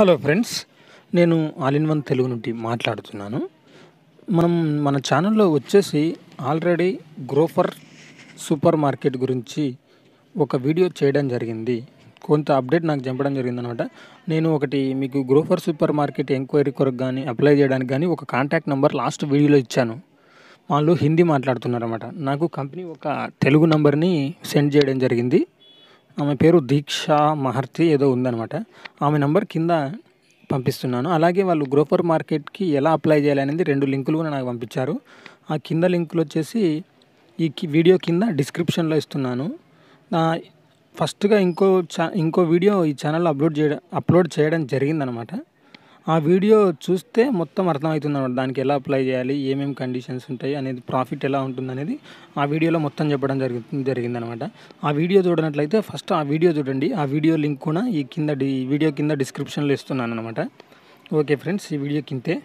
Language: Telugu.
హలో ఫ్రెండ్స్ నేను ఆల్ ఇన్ వన్ తెలుగు నుండి మాట్లాడుతున్నాను మనం మన ఛానల్లో వచ్చేసి ఆల్రెడీ గ్రోఫర్ సూపర్ మార్కెట్ గురించి ఒక వీడియో చేయడం జరిగింది కొంత అప్డేట్ నాకు చంపడం అనమాట నేను ఒకటి మీకు గ్రోఫర్ సూపర్ మార్కెట్ ఎంక్వైరీ కొరకు కానీ అప్లై చేయడానికి కానీ ఒక కాంటాక్ట్ నెంబర్ లాస్ట్ వీడియోలో ఇచ్చాను వాళ్ళు హిందీ మాట్లాడుతున్నారన్నమాట నాకు కంపెనీ ఒక తెలుగు నెంబర్ని సెండ్ చేయడం జరిగింది ఆమె పేరు దీక్ష మహర్తి ఏదో ఉందనమాట ఆమె నంబర్ కింద పంపిస్తున్నాను అలాగే వాళ్ళు గ్రోఫర్ మార్కెట్కి ఎలా అప్లై చేయాలనేది రెండు లింకులు కూడా నాకు పంపించారు ఆ కింద లింకులు వచ్చేసి ఈ వీడియో కింద డిస్క్రిప్షన్లో ఇస్తున్నాను ఫస్ట్గా ఇంకో ఇంకో వీడియో ఈ ఛానల్లో అప్లోడ్ చేయడం అప్లోడ్ చేయడం జరిగిందనమాట ఆ వీడియో చూస్తే మొత్తం అర్థమవుతుంది అనమాట దానికి ఎలా అప్లై చేయాలి ఏమేమి కండిషన్స్ ఉంటాయి అనేది ప్రాఫిట్ ఎలా ఉంటుంది అనేది ఆ వీడియోలో మొత్తం చెప్పడం జరుగుతుంది జరిగిందనమాట ఆ వీడియో చూడనట్లయితే ఫస్ట్ ఆ వీడియో చూడండి ఆ వీడియో లింక్ కూడా ఈ కింద వీడియో కింద డిస్క్రిప్షన్లో ఇస్తున్నాను అనమాట ఓకే ఫ్రెండ్స్ ఈ వీడియో కింతే